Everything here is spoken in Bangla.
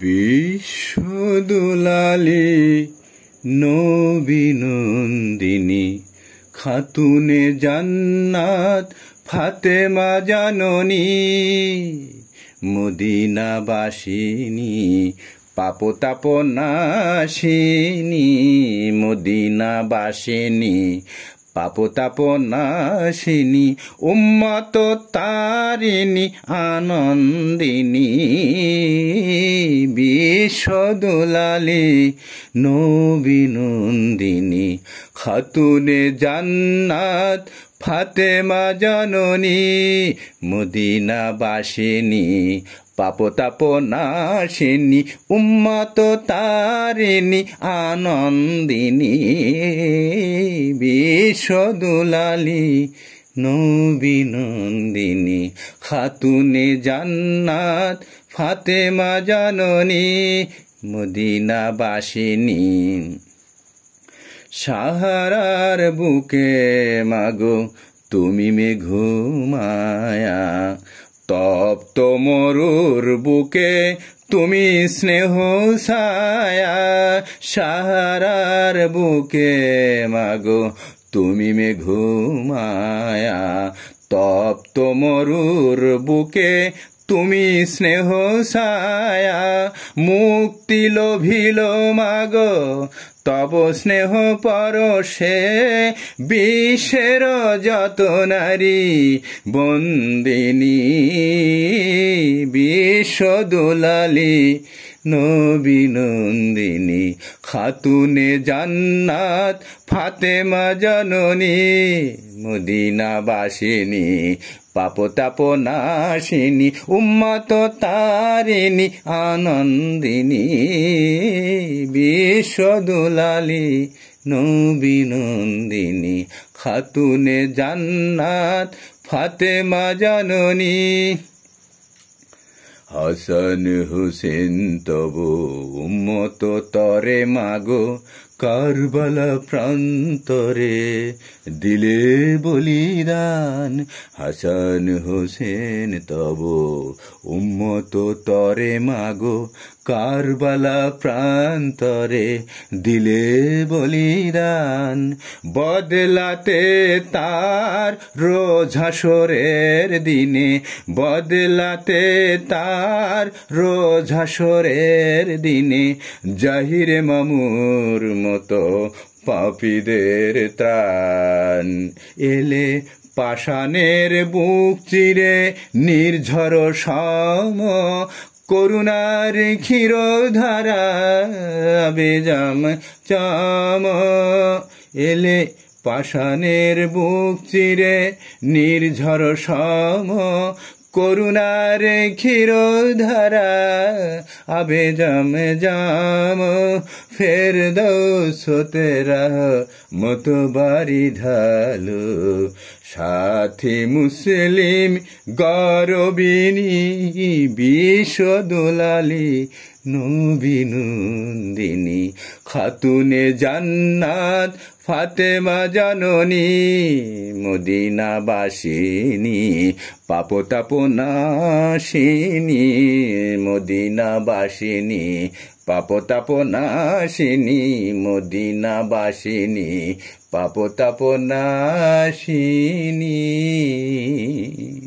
বিশ্বদুলালি নবীনন্দিনী খাতুনে জান্নাত ফাতেমা জাননী মদিনাবাসিনী মদিনা মদিনাবাসিনী পাপতাপ নাশিনী উম্মত তারিনি আনন্দিনী বিশ্বদুলালি নবীনন্দিনী খাতুনে জান্নাত ফাতেমা জাননী মদিনা বাসিনী পাপতাপ নাশিনী উম্মত তারিণী আনন্দিনী সদলালি নবীনন্দিনী খাতুনে জান্নাত ফাতেমা জাননী মদিনা বাসিনী সাহারার বুকে মাগো তুমি মে ঘুমায়া তপ্ত মরুর বুকে তুমি স্নেহ ছায়া সাহারার বুকে মাগো তুমি মে ঘুমায়া তপ্ত মরুর বুকে তুমি স্নেহ সায়া মুক্তি লোভিল মাগ তব স্নেহ পরশে বিশ্বের যত নারী বন্দিনী বিশ্ব দুলালী নবীনন্দিনী খাতুনে জান্নাত ফাতেমা জননী মদিনা বাসিনী পাপতাপ নাসিনী উম্মত তারিণী আনন্দিনী বিশ্বদুলালি নবীনন্দিনী খাতুনে জান্নাত ফাতেমা জননী হাসান হুসেন তব উম্মত তরে মাগো কারবালা প্রান্তরে দিলে বলিদান হাসান হোসেন তব উম্মত তরে মাগো কারবালা প্রান্তরে দিলে বলিদান বদলাতে তার রোজ হাসরের দিনে বদলাতে তার রোজ হাসরের দিনে জাহিরে মামুর মতো পাপীদের ত্রাণ এলে পাশানের বুক চিরে নির্ঝর সম করুণার ক্ষীর ধারা বেজাম চাম এলে পাশানের বুক চিরে নির্ঝর সম করুণার ক্ষীর ধারা আবে জম জাম ফের দোসতেরা মতো বারি ঢালো সাথী মুসলিম গরবিনী বিশ্ব দোলালি নবিনী খাতুনে জান্নাত ফাতেমা জাননী বাসিনী পাপতাপনাশিনী মদিনা পাপতাপনাশিনী মদিনাবাসিনী পাপতাপনাশিনী